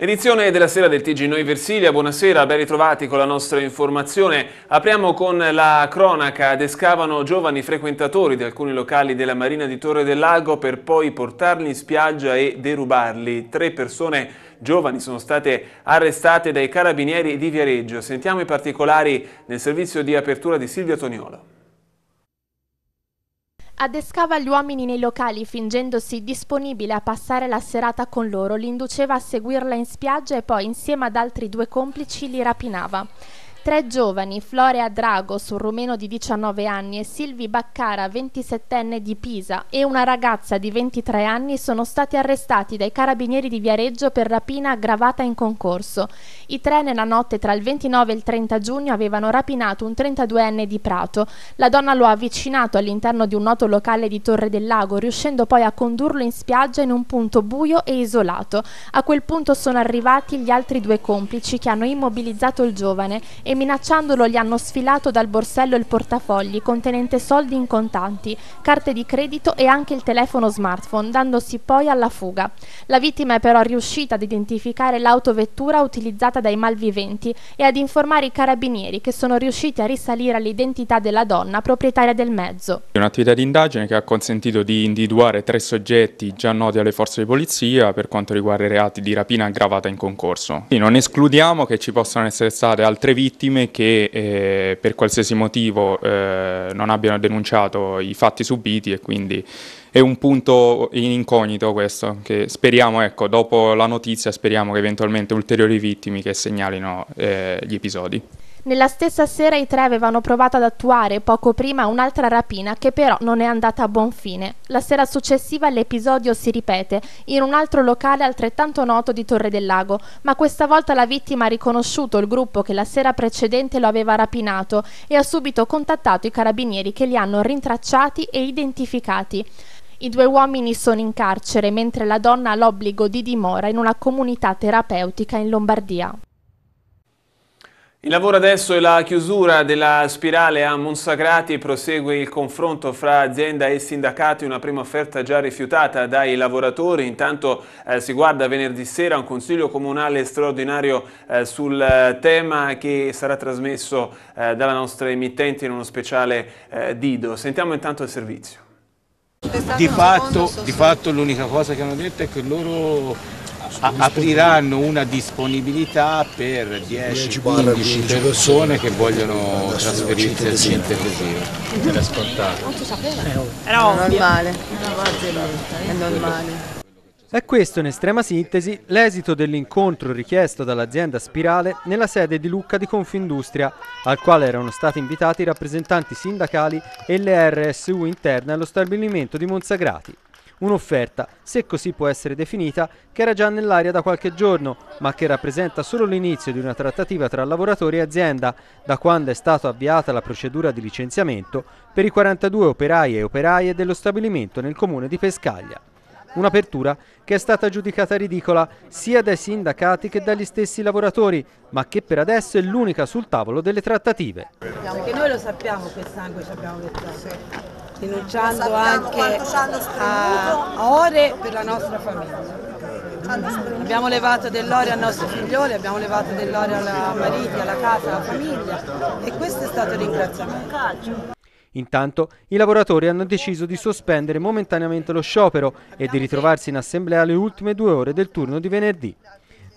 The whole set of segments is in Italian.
Edizione della sera del TG Noi Versilia, buonasera, ben ritrovati con la nostra informazione. Apriamo con la cronaca, descavano giovani frequentatori di alcuni locali della Marina di Torre del Lago per poi portarli in spiaggia e derubarli. Tre persone giovani sono state arrestate dai carabinieri di Viareggio. Sentiamo i particolari nel servizio di apertura di Silvia Toniola. Adescava gli uomini nei locali fingendosi disponibile a passare la serata con loro, li induceva a seguirla in spiaggia e poi insieme ad altri due complici li rapinava. Tre giovani, Florea Dragos, sul rumeno di 19 anni, e Silvi Baccara, 27enne di Pisa, e una ragazza di 23 anni sono stati arrestati dai carabinieri di Viareggio per rapina aggravata in concorso. I tre nella notte tra il 29 e il 30 giugno avevano rapinato un 32enne di Prato. La donna lo ha avvicinato all'interno di un noto locale di Torre del Lago, riuscendo poi a condurlo in spiaggia in un punto buio e isolato. A quel punto sono arrivati gli altri due complici che hanno immobilizzato il giovane e minacciandolo gli hanno sfilato dal borsello il portafogli contenente soldi in contanti, carte di credito e anche il telefono smartphone, dandosi poi alla fuga. La vittima è però riuscita ad identificare l'autovettura utilizzata dai malviventi e ad informare i carabinieri che sono riusciti a risalire all'identità della donna proprietaria del mezzo. Un'attività di indagine che ha consentito di individuare tre soggetti già noti alle forze di polizia per quanto riguarda i reati di rapina aggravata in concorso. Quindi non escludiamo che ci possano essere state altre vittime vittime che eh, per qualsiasi motivo eh, non abbiano denunciato i fatti subiti e quindi è un punto in incognito questo, che speriamo, ecco, dopo la notizia speriamo che eventualmente ulteriori vittime che segnalino eh, gli episodi. Nella stessa sera i tre avevano provato ad attuare poco prima un'altra rapina che però non è andata a buon fine. La sera successiva l'episodio si ripete in un altro locale altrettanto noto di Torre del Lago, ma questa volta la vittima ha riconosciuto il gruppo che la sera precedente lo aveva rapinato e ha subito contattato i carabinieri che li hanno rintracciati e identificati. I due uomini sono in carcere mentre la donna ha l'obbligo di dimora in una comunità terapeutica in Lombardia. Il lavoro adesso è la chiusura della spirale a Monsacrati, prosegue il confronto fra azienda e sindacati, una prima offerta già rifiutata dai lavoratori, intanto eh, si guarda venerdì sera un consiglio comunale straordinario eh, sul eh, tema che sarà trasmesso eh, dalla nostra emittente in uno speciale eh, Dido. Sentiamo intanto il servizio. Di fatto, di fatto l'unica cosa che hanno detto è che loro a, apriranno una disponibilità per 10-15 persone che vogliono trasferirsi al centro televisivo. Non si sapeva. Era normale. È normale. È questo in estrema sintesi l'esito dell'incontro richiesto dall'azienda Spirale nella sede di Lucca di Confindustria, al quale erano stati invitati i rappresentanti sindacali e le RSU interne allo stabilimento di Monsagrati. Un'offerta, se così può essere definita, che era già nell'aria da qualche giorno, ma che rappresenta solo l'inizio di una trattativa tra lavoratori e azienda, da quando è stata avviata la procedura di licenziamento per i 42 operai e operaie dello stabilimento nel comune di Pescaglia. Un'apertura che è stata giudicata ridicola sia dai sindacati che dagli stessi lavoratori, ma che per adesso è l'unica sul tavolo delle trattative. Anche noi lo sappiamo che sangue ci abbiamo messo rinunciando anche a ore per la nostra famiglia. Abbiamo levato dell'ore al nostro figliolo, abbiamo levato dell'ore alla mariti, alla casa, alla famiglia e questo è stato il ringraziamento. Intanto i lavoratori hanno deciso di sospendere momentaneamente lo sciopero e di ritrovarsi in assemblea le ultime due ore del turno di venerdì.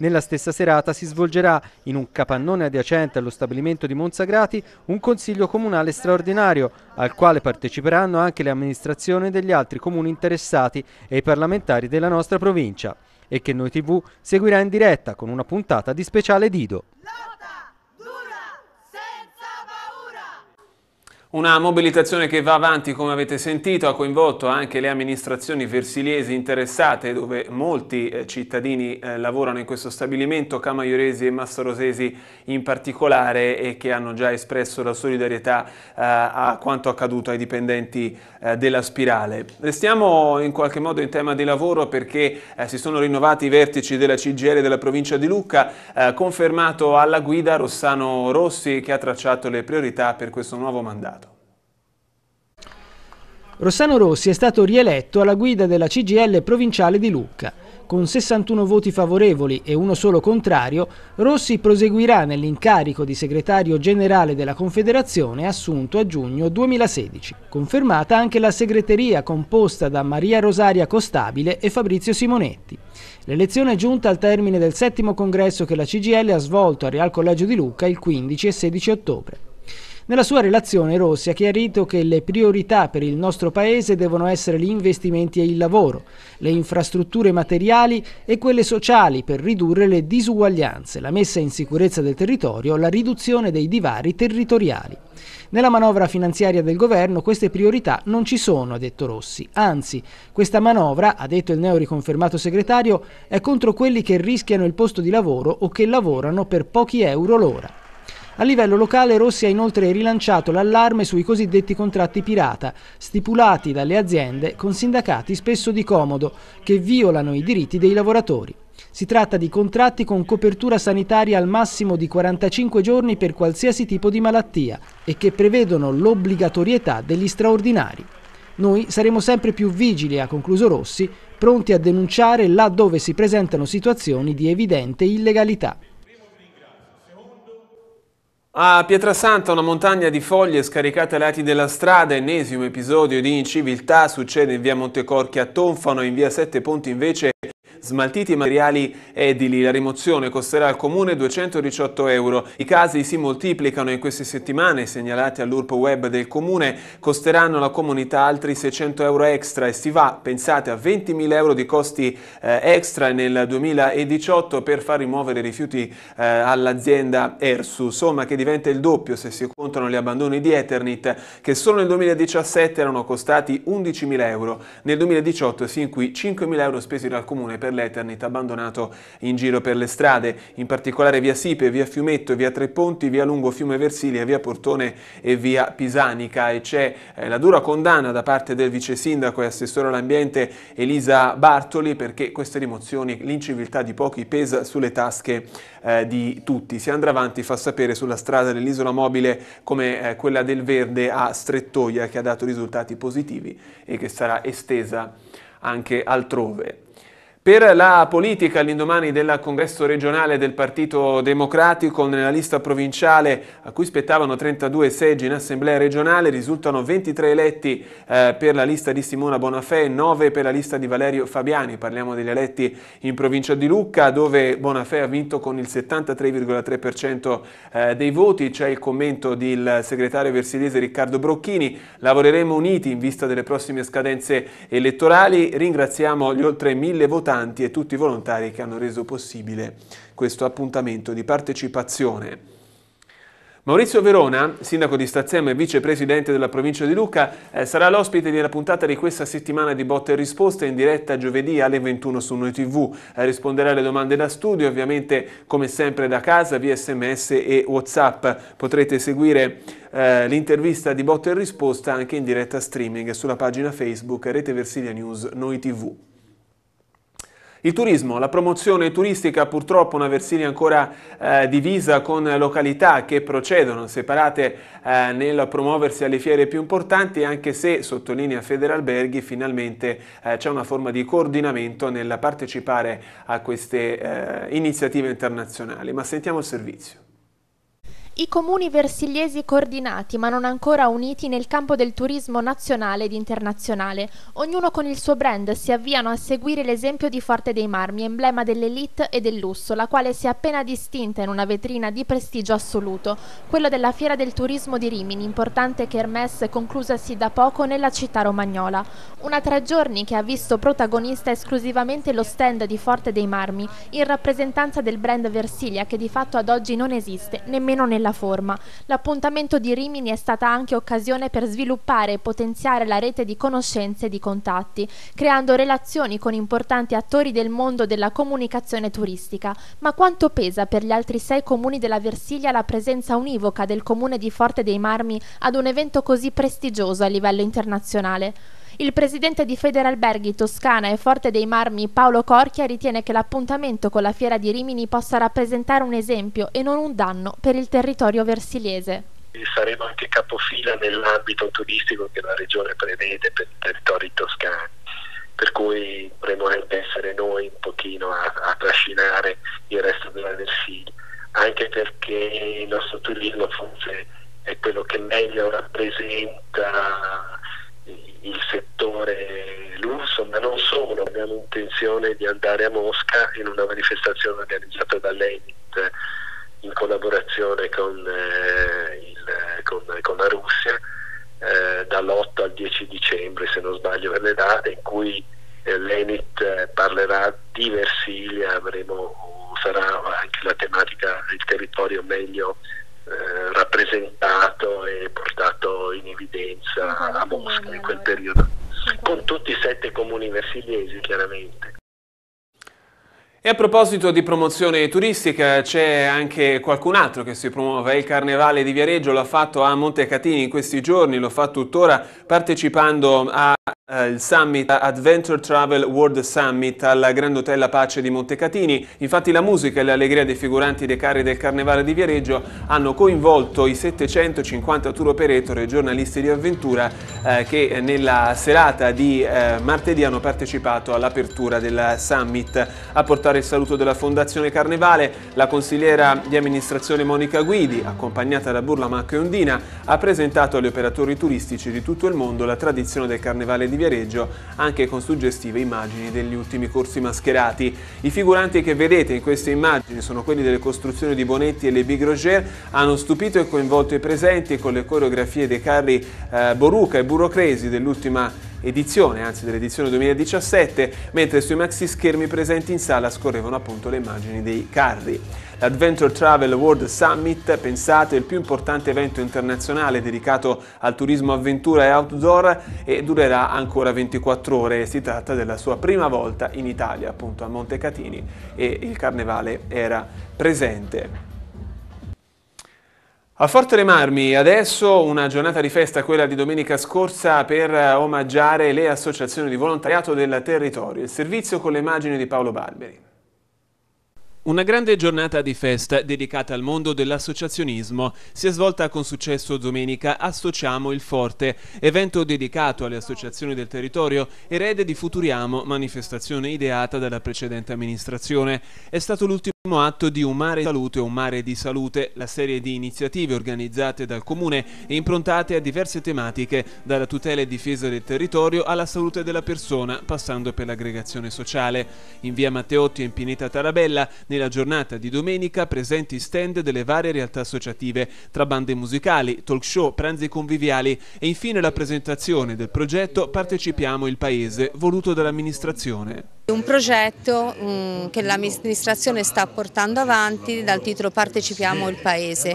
Nella stessa serata si svolgerà in un capannone adiacente allo stabilimento di Monsagrati un consiglio comunale straordinario al quale parteciperanno anche le amministrazioni degli altri comuni interessati e i parlamentari della nostra provincia e che Noi TV seguirà in diretta con una puntata di speciale Dido. Una mobilitazione che va avanti, come avete sentito, ha coinvolto anche le amministrazioni versiliesi interessate, dove molti eh, cittadini eh, lavorano in questo stabilimento, camaioresi e massarosesi in particolare, e che hanno già espresso la solidarietà eh, a quanto accaduto ai dipendenti eh, della Spirale. Restiamo in qualche modo in tema di lavoro perché eh, si sono rinnovati i vertici della CGL della provincia di Lucca, eh, confermato alla guida Rossano Rossi che ha tracciato le priorità per questo nuovo mandato. Rossano Rossi è stato rieletto alla guida della CGL provinciale di Lucca. Con 61 voti favorevoli e uno solo contrario, Rossi proseguirà nell'incarico di segretario generale della Confederazione assunto a giugno 2016. Confermata anche la segreteria composta da Maria Rosaria Costabile e Fabrizio Simonetti. L'elezione è giunta al termine del settimo congresso che la CGL ha svolto al Real Collegio di Lucca il 15 e 16 ottobre. Nella sua relazione Rossi ha chiarito che le priorità per il nostro Paese devono essere gli investimenti e il lavoro, le infrastrutture materiali e quelle sociali per ridurre le disuguaglianze, la messa in sicurezza del territorio, la riduzione dei divari territoriali. Nella manovra finanziaria del governo queste priorità non ci sono, ha detto Rossi. Anzi, questa manovra, ha detto il neoriconfermato segretario, è contro quelli che rischiano il posto di lavoro o che lavorano per pochi euro l'ora. A livello locale Rossi ha inoltre rilanciato l'allarme sui cosiddetti contratti pirata, stipulati dalle aziende con sindacati spesso di comodo, che violano i diritti dei lavoratori. Si tratta di contratti con copertura sanitaria al massimo di 45 giorni per qualsiasi tipo di malattia e che prevedono l'obbligatorietà degli straordinari. Noi saremo sempre più vigili, ha concluso Rossi, pronti a denunciare là dove si presentano situazioni di evidente illegalità. A Pietrasanta una montagna di foglie scaricate ai lati della strada, ennesimo episodio di inciviltà, succede in via Montecorchi a Tonfano, in via Sette Ponti invece smaltiti i materiali edili. La rimozione costerà al comune 218 euro. I casi si moltiplicano in queste settimane, segnalati all'URP web del comune, costeranno alla comunità altri 600 euro extra e si va, pensate, a 20.000 euro di costi eh, extra nel 2018 per far rimuovere i rifiuti eh, all'azienda Ersu, somma che diventa il doppio se si contano gli abbandoni di Eternit che solo nel 2017 erano costati 11.000 euro. Nel 2018 si qui 5.000 euro spesi dal comune per per l'eternità abbandonato in giro per le strade, in particolare via Sipe, via Fiumetto, via Tre Ponti, via Lungo Fiume Versilia, via Portone e via Pisanica e c'è eh, la dura condanna da parte del vice sindaco e assessore all'ambiente Elisa Bartoli perché queste rimozioni, l'inciviltà di pochi pesa sulle tasche eh, di tutti. Si andrà avanti, fa sapere, sulla strada dell'isola mobile come eh, quella del Verde a Strettoia che ha dato risultati positivi e che sarà estesa anche altrove. Per la politica all'indomani del congresso regionale del Partito Democratico nella lista provinciale a cui spettavano 32 seggi in assemblea regionale risultano 23 eletti eh, per la lista di Simona Bonafè e 9 per la lista di Valerio Fabiani. Parliamo degli eletti in provincia di Lucca dove Bonafè ha vinto con il 73,3% eh, dei voti. C'è il commento del segretario versilese Riccardo Brocchini. Lavoreremo uniti in vista delle prossime scadenze elettorali. Ringraziamo gli oltre 1000 votanti rappresentanti e tutti i volontari che hanno reso possibile questo appuntamento di partecipazione. Maurizio Verona, sindaco di Stazzema e vicepresidente della provincia di Lucca, eh, sarà l'ospite della puntata di questa settimana di Botte e Risposte in diretta giovedì alle 21 su Noi TV. Eh, risponderà alle domande da studio, ovviamente come sempre da casa, via sms e whatsapp. Potrete seguire eh, l'intervista di Botte e Risposta anche in diretta streaming sulla pagina Facebook Rete Versilia News Noi TV. Il turismo, la promozione turistica purtroppo una Versilia ancora eh, divisa con località che procedono separate eh, nel promuoversi alle fiere più importanti anche se, sottolinea Federalberghi, finalmente eh, c'è una forma di coordinamento nel partecipare a queste eh, iniziative internazionali. Ma sentiamo il servizio i comuni versigliesi coordinati ma non ancora uniti nel campo del turismo nazionale ed internazionale. Ognuno con il suo brand si avviano a seguire l'esempio di Forte dei Marmi, emblema dell'elite e del lusso, la quale si è appena distinta in una vetrina di prestigio assoluto, quella della Fiera del Turismo di Rimini, importante kermesse conclusasi da poco nella città romagnola. Una tre giorni che ha visto protagonista esclusivamente lo stand di Forte dei Marmi, in rappresentanza del brand Versilia che di fatto ad oggi non esiste, nemmeno nel nella forma. L'appuntamento di Rimini è stata anche occasione per sviluppare e potenziare la rete di conoscenze e di contatti, creando relazioni con importanti attori del mondo della comunicazione turistica. Ma quanto pesa per gli altri sei comuni della Versilia la presenza univoca del comune di Forte dei Marmi ad un evento così prestigioso a livello internazionale? Il presidente di Federalberghi Toscana e Forte dei Marmi Paolo Corchia ritiene che l'appuntamento con la fiera di Rimini possa rappresentare un esempio e non un danno per il territorio versiliese saremo anche capofila nell'ambito turistico che la regione prevede per i territori toscani, per cui dovremmo essere noi un pochino a, a trascinare il resto della Versilia, anche perché il nostro turismo forse è quello che meglio rappresenta il settore lusso, ma non solo, abbiamo intenzione di andare a Mosca in una manifestazione organizzata dall'ENIT eh, in collaborazione con, eh, il, con, con la Russia eh, dall'8 al 10 dicembre, se non sbaglio per le date, in cui eh, l'ENIT eh, parlerà di Versilia, avremo, sarà anche la tematica il territorio meglio chiaramente. E a proposito di promozione turistica, c'è anche qualcun altro che si promuove, il Carnevale di Viareggio l'ha fatto a Montecatini in questi giorni, lo fa tuttora partecipando a eh, il Summit Adventure Travel World Summit al Grand Hotel La Pace di Montecatini. Infatti la musica e l'allegria dei figuranti dei carri del Carnevale di Viareggio hanno coinvolto i 750 tour operator e giornalisti di avventura eh, che nella serata di eh, martedì hanno partecipato all'apertura del Summit. A portare il saluto della Fondazione Carnevale, la consigliera di amministrazione Monica Guidi, accompagnata da Burlamacco e Ondina, ha presentato agli operatori turistici di tutto il mondo la tradizione del Carnevale di Viareggio Viareggio anche con suggestive immagini degli ultimi corsi mascherati. I figuranti che vedete in queste immagini sono quelli delle costruzioni di Bonetti e Le Big Roger, hanno stupito e coinvolto i presenti con le coreografie dei carri eh, Boruca e Burocresi dell'ultima edizione, anzi dell'edizione 2017, mentre sui maxi schermi presenti in sala scorrevano appunto le immagini dei carri. L'Adventure Travel World Summit, pensate, è il più importante evento internazionale dedicato al turismo avventura e outdoor e durerà ancora 24 ore. Si tratta della sua prima volta in Italia, appunto a Montecatini e il carnevale era presente. A Forte Remarmi adesso una giornata di festa, quella di domenica scorsa, per eh, omaggiare le associazioni di volontariato del territorio. Il servizio con le immagini di Paolo Barberi. Una grande giornata di festa dedicata al mondo dell'associazionismo si è svolta con successo domenica Associamo il Forte, evento dedicato alle associazioni del territorio, erede di Futuriamo, manifestazione ideata dalla precedente amministrazione. È stato l'ultimo primo atto di Un mare di salute o Un mare di salute, la serie di iniziative organizzate dal comune e improntate a diverse tematiche, dalla tutela e difesa del territorio alla salute della persona, passando per l'aggregazione sociale. In via Matteotti e in Pineta Tarabella, nella giornata di domenica, presenti stand delle varie realtà associative, tra bande musicali, talk show, pranzi conviviali e infine la presentazione del progetto Partecipiamo il Paese, voluto dall'amministrazione. Un progetto mh, mm, che l'amministrazione sta portando avanti dal titolo Partecipiamo il Paese.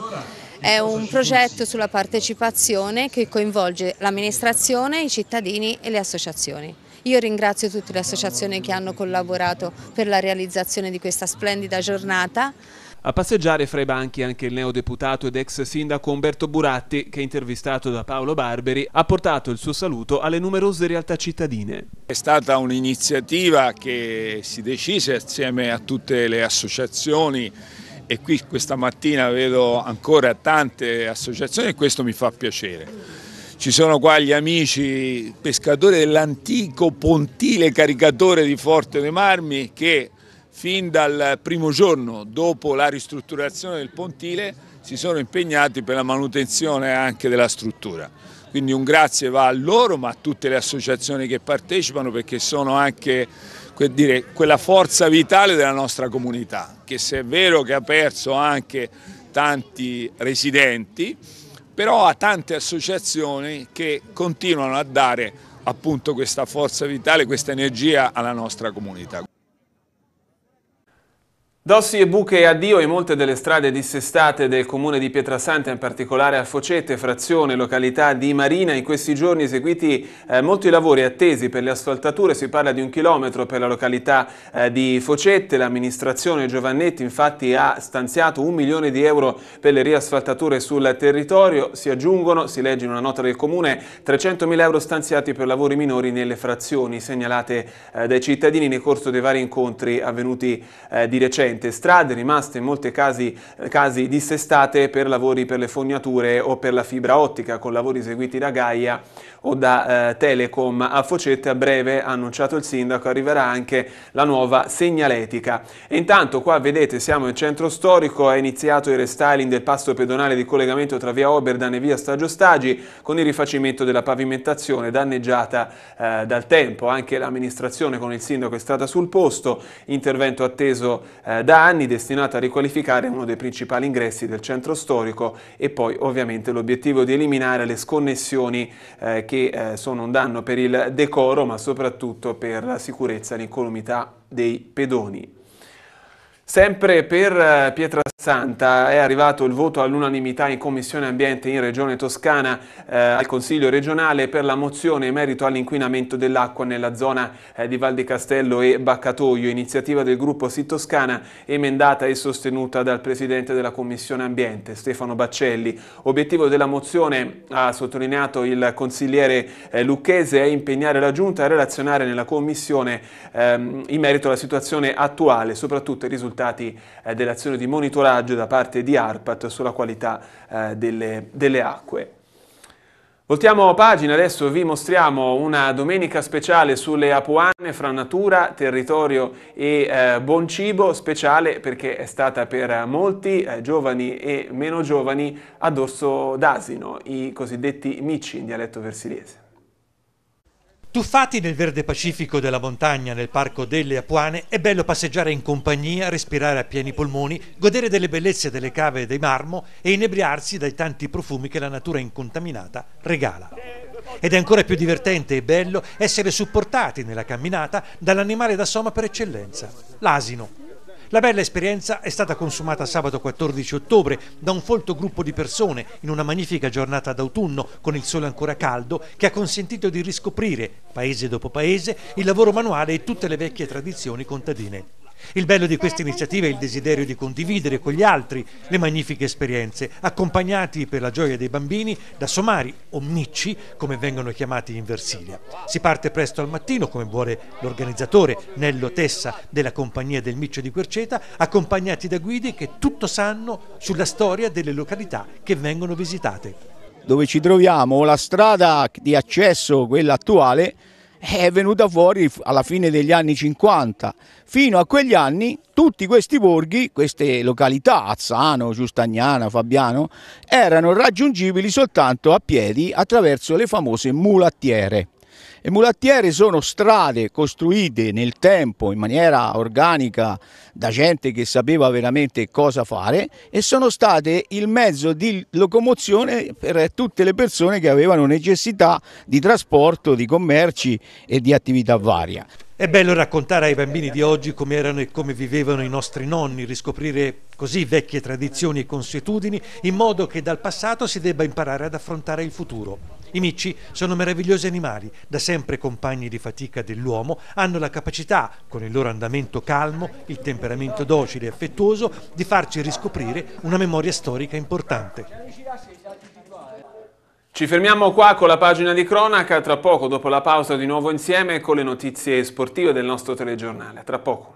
È un progetto sulla partecipazione che coinvolge l'amministrazione, i cittadini e le associazioni. Io ringrazio tutte le associazioni che hanno collaborato per la realizzazione di questa splendida giornata. A passeggiare fra i banchi anche il neodeputato ed ex sindaco Umberto Buratti, che intervistato da Paolo Barberi, ha portato il suo saluto alle numerose realtà cittadine. È stata un'iniziativa che si decise assieme a tutte le associazioni e qui questa mattina vedo ancora tante associazioni e questo mi fa piacere. Ci sono qua gli amici pescatori dell'antico pontile caricatore di Forte dei Marmi che fin dal primo giorno dopo la ristrutturazione del pontile si sono impegnati per la manutenzione anche della struttura. Quindi un grazie va a loro ma a tutte le associazioni che partecipano perché sono anche dire, quella forza vitale della nostra comunità che se è vero che ha perso anche tanti residenti però ha tante associazioni che continuano a dare appunto questa forza vitale, questa energia alla nostra comunità. Dossi e buche addio in molte delle strade dissestate del comune di Pietrasanta, in particolare a Focette, frazione, località di Marina. In questi giorni eseguiti eh, molti lavori attesi per le asfaltature, si parla di un chilometro per la località eh, di Focette. L'amministrazione Giovannetti infatti ha stanziato un milione di euro per le riasfaltature sul territorio. Si aggiungono, si legge in una nota del comune, 300 mila euro stanziati per lavori minori nelle frazioni segnalate eh, dai cittadini nel corso dei vari incontri avvenuti eh, di recente sorgente, strade rimaste in molti casi, eh, casi dissestate per lavori per le fognature o per la fibra ottica con lavori eseguiti da Gaia o da eh, Telecom. A Focette a breve, ha annunciato il sindaco, arriverà anche la nuova segnaletica. E intanto qua vedete siamo in centro storico, è iniziato il restyling del passo pedonale di collegamento tra via Oberdan e via Stagio Stagi con il rifacimento della pavimentazione danneggiata eh, dal tempo. Anche l'amministrazione con il sindaco è stata sul posto, intervento atteso eh, da anni destinato a riqualificare uno dei principali ingressi del centro storico e poi ovviamente l'obiettivo di eliminare le sconnessioni eh, che che eh, sono un danno per il decoro ma soprattutto per la sicurezza e l'incolumità dei pedoni. Sempre per eh, Pietrasanta è arrivato il voto all'unanimità in Commissione Ambiente in Regione Toscana eh, al Consiglio regionale per la mozione in merito all'inquinamento dell'acqua nella zona eh, di Val di Castello e Baccatoio, iniziativa del gruppo Sì Toscana emendata e sostenuta dal Presidente della Commissione Ambiente Stefano Baccelli. Obiettivo della mozione, ha sottolineato il consigliere eh, Lucchese, è impegnare la Giunta a relazionare nella Commissione ehm, in merito alla situazione attuale, soprattutto i risultati risultati eh, dell'azione di monitoraggio da parte di ARPAT sulla qualità eh, delle, delle acque. Voltiamo pagina, adesso vi mostriamo una domenica speciale sulle Apuane fra natura, territorio e eh, buon cibo, speciale perché è stata per molti, eh, giovani e meno giovani, a dorso d'asino, i cosiddetti micci in dialetto versiliese. Tuffati nel verde pacifico della montagna nel parco delle Apuane, è bello passeggiare in compagnia, respirare a pieni polmoni, godere delle bellezze delle cave e dei marmo e inebriarsi dai tanti profumi che la natura incontaminata regala. Ed è ancora più divertente e bello essere supportati nella camminata dall'animale da soma per eccellenza, l'asino. La bella esperienza è stata consumata sabato 14 ottobre da un folto gruppo di persone in una magnifica giornata d'autunno con il sole ancora caldo che ha consentito di riscoprire, paese dopo paese, il lavoro manuale e tutte le vecchie tradizioni contadine. Il bello di questa iniziativa è il desiderio di condividere con gli altri le magnifiche esperienze, accompagnati per la gioia dei bambini da somari o micci, come vengono chiamati in Versilia. Si parte presto al mattino, come vuole l'organizzatore Nello Tessa della compagnia del Miccio di Querceta, accompagnati da guide che tutto sanno sulla storia delle località che vengono visitate. Dove ci troviamo, la strada di accesso, quella attuale, è venuta fuori alla fine degli anni 50 fino a quegli anni tutti questi borghi, queste località, Azzano, Giustagnana, Fabiano, erano raggiungibili soltanto a piedi attraverso le famose mulattiere. Le mulattiere sono strade costruite nel tempo in maniera organica da gente che sapeva veramente cosa fare e sono state il mezzo di locomozione per tutte le persone che avevano necessità di trasporto, di commerci e di attività varia. È bello raccontare ai bambini di oggi come erano e come vivevano i nostri nonni, riscoprire così vecchie tradizioni e consuetudini in modo che dal passato si debba imparare ad affrontare il futuro. I micci sono meravigliosi animali, da sempre compagni di fatica dell'uomo, hanno la capacità, con il loro andamento calmo, il temperamento docile e affettuoso, di farci riscoprire una memoria storica importante. Ci fermiamo qua con la pagina di cronaca, tra poco dopo la pausa di nuovo insieme con le notizie sportive del nostro telegiornale. Tra poco.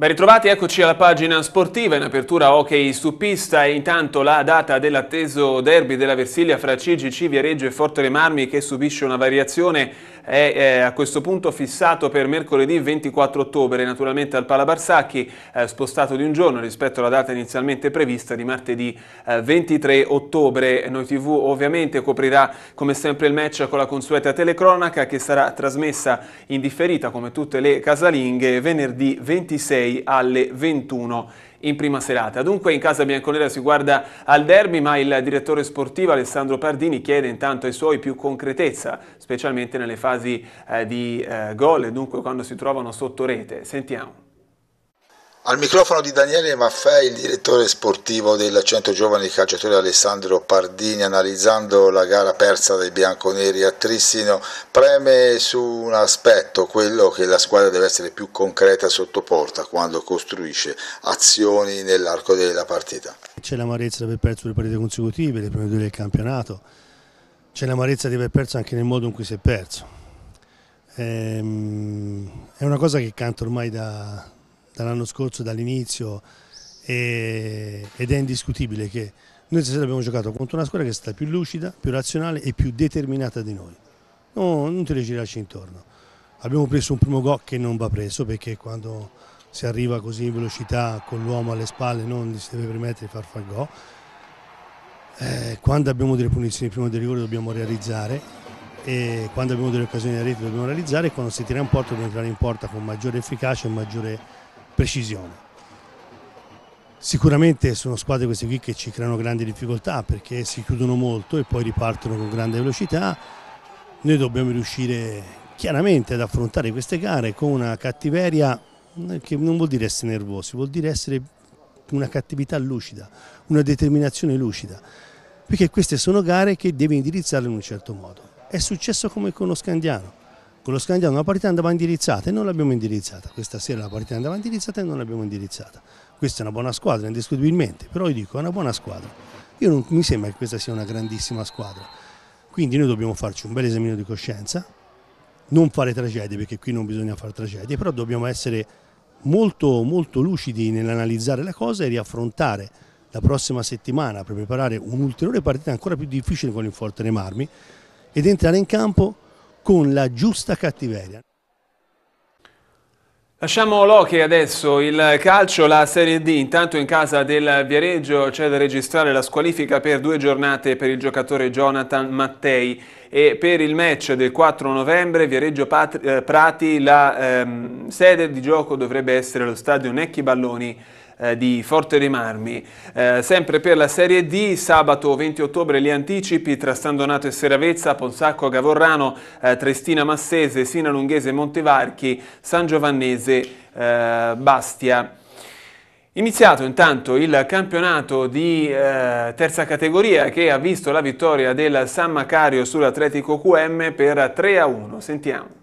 Ben ritrovati, eccoci alla pagina sportiva in apertura hockey su pista e intanto la data dell'atteso derby della Versilia fra CGC, Viareggio e Forte Le Marmi che subisce una variazione è, è eh, a questo punto fissato per mercoledì 24 ottobre naturalmente al Pala Barsacchi eh, spostato di un giorno rispetto alla data inizialmente prevista di martedì eh, 23 ottobre. Noi TV ovviamente coprirà come sempre il match con la consueta telecronaca che sarà trasmessa in differita come tutte le casalinghe venerdì 26 Monterrey alle 21 in prima serata. Dunque in casa bianconera si guarda al derby, ma il direttore sportivo Alessandro Pardini chiede intanto ai suoi più concretezza, specialmente nelle fasi eh, di eh, gol, dunque quando si trovano sotto rete. Sentiamo. Al microfono di Daniele Maffei, il direttore sportivo del Centro Giovani Calciatore Alessandro Pardini, analizzando la gara persa dai bianconeri a Trissino, preme su un aspetto, quello che la squadra deve essere più concreta sotto porta quando costruisce azioni nell'arco della partita. C'è l'amarezza di aver perso le partite consecutive, le prime due del campionato, c'è l'amarezza di aver perso anche nel modo in cui si è perso. Ehm, è una cosa che canta ormai da, dall'anno scorso, dall'inizio e, ed è indiscutibile che noi stasera abbiamo giocato contro una squadra che è stata più lucida, più razionale e più determinata di noi. No, non te le girarci intorno. Abbiamo preso un primo gol che non va preso perché quando si arriva così in velocità con l'uomo alle spalle non si deve permettere di far far gol. Eh, quando abbiamo delle punizioni prima del rigore dobbiamo realizzare e quando abbiamo delle occasioni da rete dobbiamo realizzare e quando si tira in porta dobbiamo entrare in porta con maggiore efficacia e maggiore precisione. Sicuramente sono squadre queste qui che ci creano grandi difficoltà perché si chiudono molto e poi ripartono con grande velocità. Noi dobbiamo riuscire chiaramente ad affrontare queste gare con una cattiveria eh, che non vuol dire essere nervosi, vuol dire essere una cattività lucida, una determinazione lucida, perché queste sono gare che devi indirizzarle in un certo modo. È successo come con lo Scandiano, con ecco, lo Scandiano la partita andava indirizzata e non l'abbiamo indirizzata. Questa sera la partita andava indirizzata e non l'abbiamo indirizzata. Questa è una buona squadra, indiscutibilmente, però io dico è una buona squadra. Io non mi sembra che questa sia una grandissima squadra. Quindi noi dobbiamo farci un bel esamino di coscienza, non fare tragedie, perché qui non bisogna fare tragedie, però dobbiamo essere molto, molto lucidi nell'analizzare la cosa e riaffrontare la prossima settimana per preparare un'ulteriore partita ancora più difficile con il Forte Remarmi ed entrare in campo con la giusta cattiveria. Lasciamo Loche adesso, il calcio, la Serie D, intanto in casa del Viareggio c'è da registrare la squalifica per due giornate per il giocatore Jonathan Mattei e per il match del 4 novembre Viareggio eh, Prati la ehm, sede di gioco dovrebbe essere lo stadio Necchi Balloni eh, di Forte dei Marmi. Eh, sempre per la Serie D, sabato 20 ottobre gli anticipi tra San Donato e Seravezza, Ponsacco, Gavorrano, eh, Trestina Massese, Sina Lunghese, Montevarchi, San Giovannese, eh, Bastia. Iniziato intanto il campionato di eh, terza categoria che ha visto la vittoria del San Macario sull'Atletico QM per 3 a 1. Sentiamo.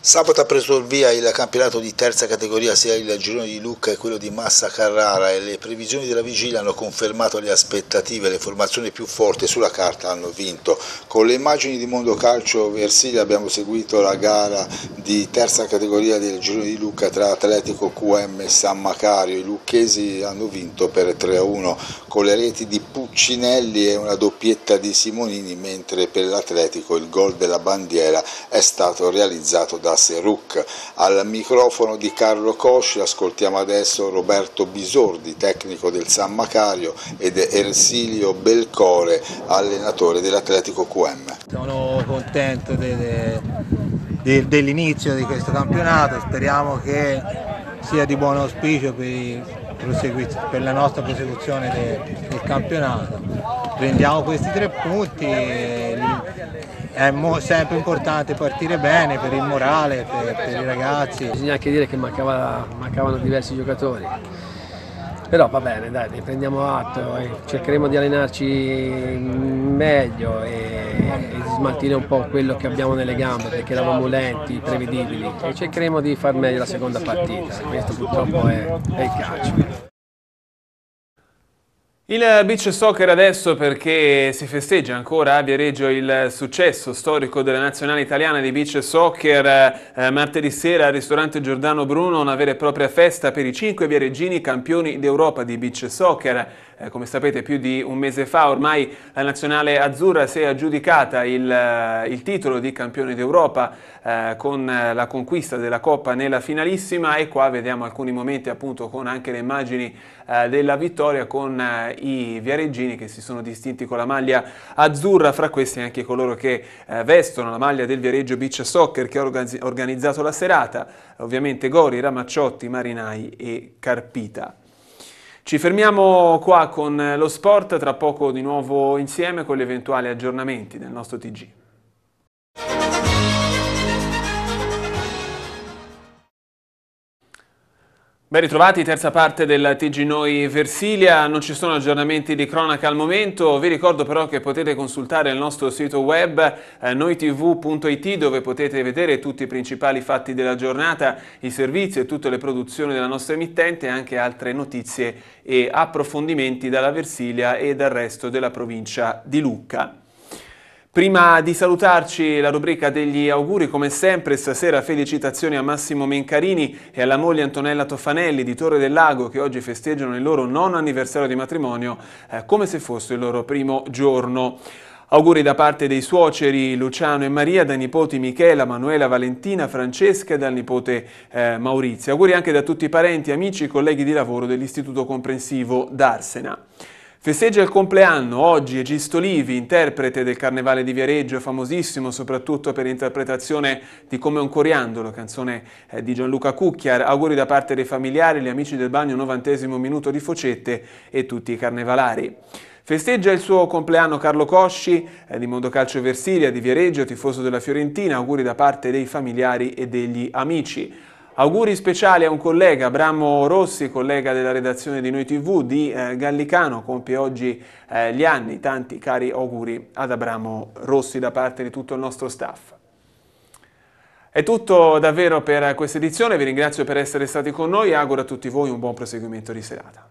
Sabato ha preso il via il campionato di terza categoria, sia il girone di Lucca che quello di Massa Carrara e le previsioni della vigilia hanno confermato le aspettative, le formazioni più forti sulla carta hanno vinto. Con le immagini di Mondo Calcio Versilia abbiamo seguito la gara di terza categoria del girone di Lucca tra Atletico QM e San Macario, i lucchesi hanno vinto per 3-1 con le reti di Puccinelli e una doppietta di Simonini, mentre per l'Atletico il gol della bandiera è stato realizzato da da Seruc. Al microfono di Carlo Cosci ascoltiamo adesso Roberto Bisordi, tecnico del San Macario, ed Ersilio Belcore, allenatore dell'Atletico QM. Sono contento de, de, de, dell'inizio di questo campionato, speriamo che sia di buon auspicio per i per la nostra prosecuzione del campionato. Prendiamo questi tre punti, è sempre importante partire bene per il morale, per, per i ragazzi. Bisogna anche dire che mancava, mancavano diversi giocatori. Però va bene, dai, ne prendiamo atto e cercheremo di allenarci meglio e, e smaltire un po' quello che abbiamo nelle gambe perché eravamo lenti, prevedibili e cercheremo di far meglio la seconda partita. Questo purtroppo è, è il calcio. Il beach soccer adesso perché si festeggia ancora a Viareggio il successo storico della nazionale italiana di beach soccer. Eh, martedì sera al ristorante Giordano Bruno una vera e propria festa per i cinque viareggini campioni d'Europa di beach soccer. Eh, come sapete più di un mese fa ormai la nazionale azzurra si è aggiudicata il, eh, il titolo di campione d'Europa eh, con eh, la conquista della Coppa nella finalissima e qua vediamo alcuni momenti appunto con anche le immagini eh, della vittoria con eh, i viareggini che si sono distinti con la maglia azzurra, fra questi anche coloro che eh, vestono la maglia del Viareggio Beach Soccer che ha organizzato la serata, ovviamente Gori, Ramacciotti, Marinai e Carpita. Ci fermiamo qua con eh, lo sport, tra poco di nuovo insieme con gli eventuali aggiornamenti del nostro TG. Ben ritrovati, terza parte del TG Noi Versilia, non ci sono aggiornamenti di cronaca al momento, vi ricordo però che potete consultare il nostro sito web eh, noitv.it dove potete vedere tutti i principali fatti della giornata, i servizi e tutte le produzioni della nostra emittente e anche altre notizie e approfondimenti dalla Versilia e dal resto della provincia di Lucca. Prima di salutarci la rubrica degli auguri, come sempre stasera felicitazioni a Massimo Mencarini e alla moglie Antonella Tofanelli di Torre del Lago che oggi festeggiano il loro nono anniversario di matrimonio eh, come se fosse il loro primo giorno. Auguri da parte dei suoceri Luciano e Maria, dai nipoti Michela, Manuela, Valentina, Francesca e dal nipote eh, Maurizio. Auguri anche da tutti i parenti, amici e colleghi di lavoro dell'Istituto Comprensivo d'Arsena. Festeggia il compleanno oggi Egisto Livi, interprete del Carnevale di Viareggio, famosissimo soprattutto per l'interpretazione di Come un coriandolo, canzone eh, di Gianluca Cucchiar. Auguri da parte dei familiari, gli amici del bagno, novantesimo minuto di Focette e tutti i carnevalari. Festeggia il suo compleanno Carlo Cosci eh, di Mondocalcio Versilia, di Viareggio, tifoso della Fiorentina. Auguri da parte dei familiari e degli amici. Auguri speciali a un collega, Abramo Rossi, collega della redazione di Noi TV di eh, Gallicano, compie oggi eh, gli anni. Tanti cari auguri ad Abramo Rossi da parte di tutto il nostro staff. È tutto davvero per questa edizione, vi ringrazio per essere stati con noi e auguro a tutti voi un buon proseguimento di serata.